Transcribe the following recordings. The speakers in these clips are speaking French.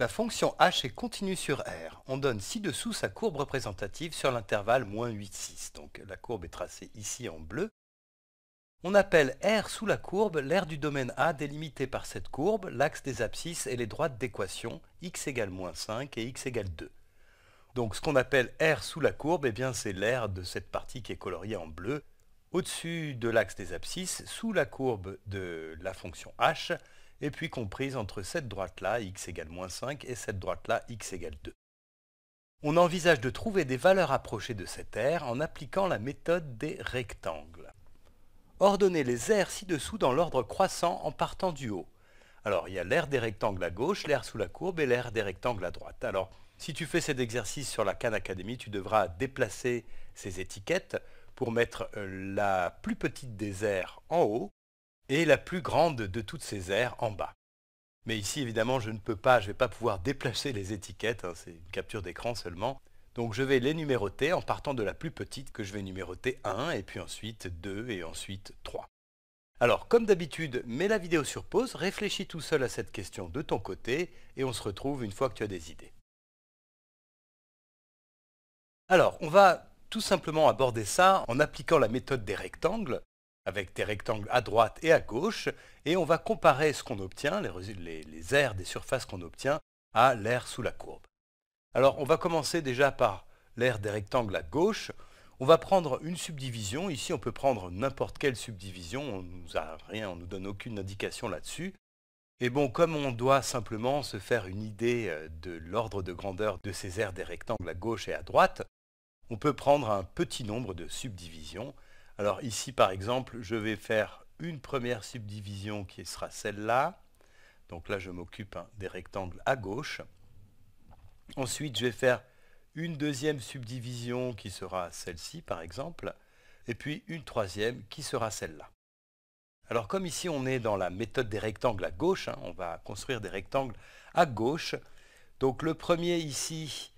La fonction h est continue sur R. On donne ci-dessous sa courbe représentative sur l'intervalle moins 8, 6. Donc la courbe est tracée ici en bleu. On appelle R sous la courbe l'aire du domaine A délimité par cette courbe, l'axe des abscisses et les droites d'équation, x égale moins 5 et x égale 2. Donc ce qu'on appelle R sous la courbe, eh bien c'est l'aire de cette partie qui est coloriée en bleu, au-dessus de l'axe des abscisses, sous la courbe de la fonction h, et puis comprise entre cette droite-là, x égale moins 5, et cette droite-là, x égale 2. On envisage de trouver des valeurs approchées de cette aire en appliquant la méthode des rectangles. Ordonnez les aires ci-dessous dans l'ordre croissant en partant du haut. Alors, il y a l'aire des rectangles à gauche, l'aire sous la courbe et l'aire des rectangles à droite. Alors, si tu fais cet exercice sur la Khan Academy, tu devras déplacer ces étiquettes pour mettre euh, la plus petite des aires en haut et la plus grande de toutes ces aires en bas. Mais ici, évidemment, je ne peux pas, je ne vais pas pouvoir déplacer les étiquettes, hein, c'est une capture d'écran seulement. Donc je vais les numéroter en partant de la plus petite que je vais numéroter 1, et puis ensuite 2, et ensuite 3. Alors, comme d'habitude, mets la vidéo sur pause, réfléchis tout seul à cette question de ton côté, et on se retrouve une fois que tu as des idées. Alors, on va tout simplement aborder ça en appliquant la méthode des rectangles, avec des rectangles à droite et à gauche, et on va comparer ce qu'on obtient, les, les, aires des surfaces qu'on obtient, à l'air sous la courbe. Alors on va commencer déjà par l'aire des rectangles à gauche. On va prendre une subdivision, ici on peut prendre n'importe quelle subdivision, on nous a rien, on nous donne aucune indication là-dessus. Et bon, comme on doit simplement se faire une idée euh, de l'ordre de grandeur de ces aires des rectangles à gauche et à droite, on peut prendre un petit nombre de subdivisions, alors ici, par exemple, je vais faire une première subdivision qui sera celle-là. Donc là, je m'occupe hein, des rectangles à gauche. Ensuite, je vais faire une deuxième subdivision qui sera celle-ci, par exemple, et puis une troisième qui sera celle-là. Alors comme ici, on est dans la méthode des rectangles à gauche, hein, on va construire des rectangles à gauche. Donc le premier ici,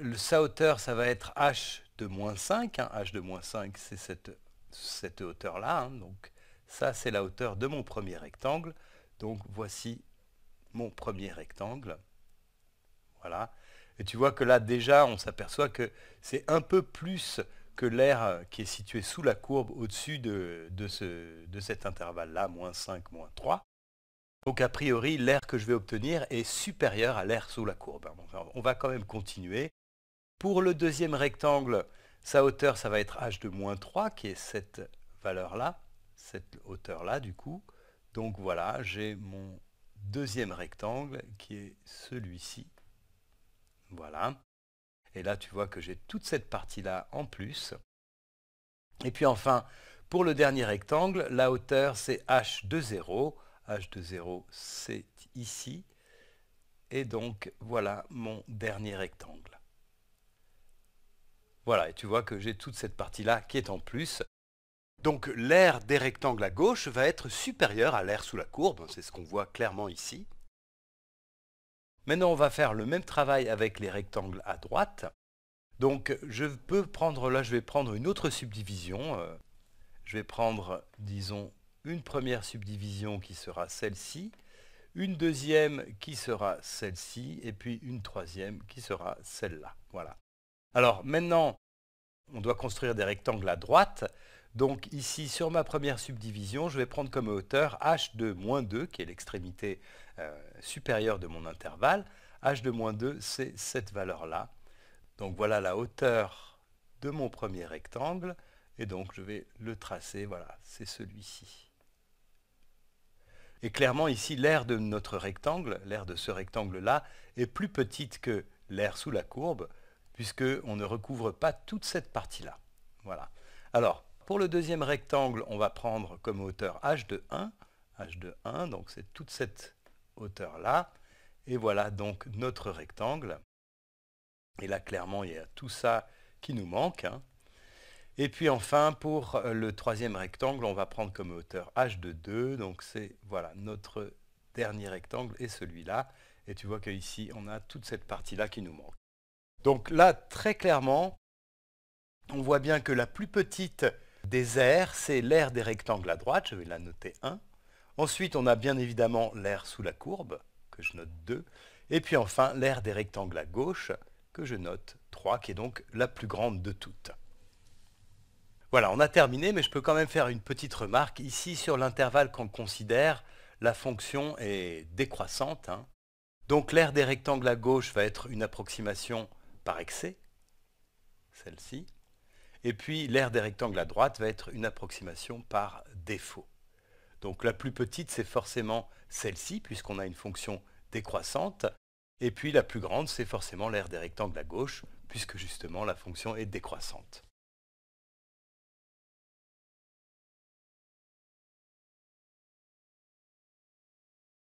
le, sa hauteur, ça va être h de moins 5. Hein. h de moins 5, c'est cette cette hauteur-là. Hein, donc ça, c'est la hauteur de mon premier rectangle. Donc voici mon premier rectangle. Voilà. Et tu vois que là, déjà, on s'aperçoit que c'est un peu plus que l'air euh, qui est situé sous la courbe au-dessus de, de, ce, de cet intervalle-là, moins 5, moins 3. Donc a priori, l'air que je vais obtenir est supérieur à l'air sous la courbe. Hein. On va quand même continuer. Pour le deuxième rectangle, sa hauteur, ça va être h de moins 3, qui est cette valeur-là, cette hauteur-là du coup. Donc voilà, j'ai mon deuxième rectangle qui est celui-ci. Voilà. Et là, tu vois que j'ai toute cette partie-là en plus. Et puis enfin, pour le dernier rectangle, la hauteur, c'est h de 0. h de 0, c'est ici. Et donc, voilà mon dernier rectangle. Voilà, et tu vois que j'ai toute cette partie-là qui est en plus. Donc l'aire des rectangles à gauche va être supérieure à l'aire sous la courbe, c'est ce qu'on voit clairement ici. Maintenant, on va faire le même travail avec les rectangles à droite. Donc je peux prendre, là je vais prendre une autre subdivision. Euh, je vais prendre, disons, une première subdivision qui sera celle-ci, une deuxième qui sera celle-ci, et puis une troisième qui sera celle-là. Voilà. Alors maintenant, on doit construire des rectangles à droite. Donc ici, sur ma première subdivision, je vais prendre comme hauteur h2-2, qui est l'extrémité euh, supérieure de mon intervalle. h2-2, c'est cette valeur-là. Donc voilà la hauteur de mon premier rectangle. Et donc je vais le tracer, voilà, c'est celui-ci. Et clairement ici, l'aire de notre rectangle, l'aire de ce rectangle-là, est plus petite que l'aire sous la courbe puisqu'on ne recouvre pas toute cette partie-là. Voilà. Alors, pour le deuxième rectangle, on va prendre comme hauteur h de 1, h de 1, donc c'est toute cette hauteur-là. Et voilà donc notre rectangle. Et là, clairement, il y a tout ça qui nous manque. Hein. Et puis enfin, pour euh, le troisième rectangle, on va prendre comme hauteur h de 2. Donc c'est voilà notre dernier rectangle et celui-là. Et tu vois qu'ici, on a toute cette partie-là qui nous manque. Donc là, très clairement, on voit bien que la plus petite des aires, c'est l'aire des rectangles à droite, je vais la noter 1. Ensuite, on a bien évidemment l'aire sous la courbe, que je note 2. Et puis enfin, l'aire des rectangles à gauche, que je note 3, qui est donc la plus grande de toutes. Voilà, on a terminé, mais je peux quand même faire une petite remarque. Ici, sur l'intervalle qu'on considère, la fonction est décroissante. Hein. Donc l'aire des rectangles à gauche va être une approximation par excès, celle-ci. Et puis l'aire des rectangles à droite va être une approximation par défaut. Donc la plus petite, c'est forcément celle-ci, puisqu'on a une fonction décroissante. Et puis la plus grande, c'est forcément l'aire des rectangles à gauche, puisque justement la fonction est décroissante.